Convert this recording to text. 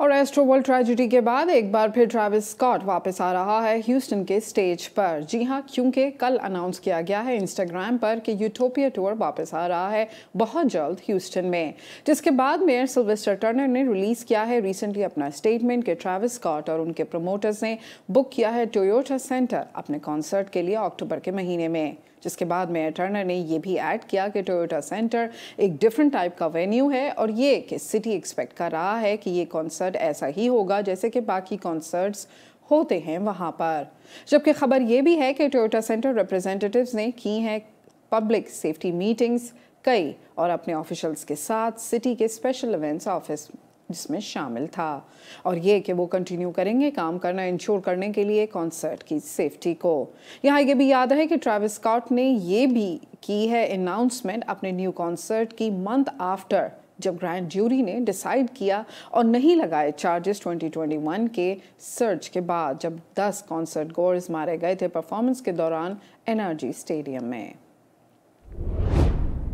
और astro world tragedy के बाद एक बार फिर ट्रैविस स्कॉट वापस आ रहा है ह्यूस्टन के स्टेज पर जी हाँ क्योंकि कल अनाउंस किया गया है इंस्टाग्राम पर कि यूटोपिया टूर वापस आ रहा है बहुत जल्द ह्यूस्टन में जिसके बाद मेयर सिल्वेस्टर टर्नर ने रिलीज़ किया है रिसेंटली अपना स्टेटमेंट कि ट्रैविस स्कॉट और उनके प्रमोटर्स ने बुक किया है टोयोटा सेंटर अपने कॉन्सर्ट के लिए अक्टूबर के महीने में जिसके बाद मेयर टर्नर ने ये भी ऐड किया कि टोयोटा सेंटर एक डिफरेंट टाइप का वेन्यू है और ये कि सिटी एक्सपेक्ट कर रहा है कि ये कॉन्सर्ट कॉन्सर्ट ऐसा ही होगा जैसे कि बाकी कॉन्सर्ट्स होते हैं वहाँ पर जबकि खबर ये भी है कि टोयोटा सेंटर रिप्रेजेंटेटिव्स ने की हैं पब्लिक सेफ्टी मीटिंग्स कई और अपने ऑफिशल्स के साथ सिटी के स्पेशल इवेंट्स ऑफिस जिसमें शामिल था और ये कि वो कंटिन्यू करेंगे काम करना इंश्योर करने के लिए कॉन्सर्ट की सेफ्टी को यहाँ ये भी याद रहे कि ट्रेविस स्कॉट ने ये भी की है अनाउंसमेंट अपने न्यू कॉन्सर्ट की मंथ आफ्टर जब ग्रैंड ज्यूरी ने डिसाइड किया और नहीं लगाए चार्जेस 2021 के सर्च के बाद जब 10 कॉन्सर्ट गोर्स मारे गए थे परफॉर्मेंस के दौरान एनर्जी स्टेडियम में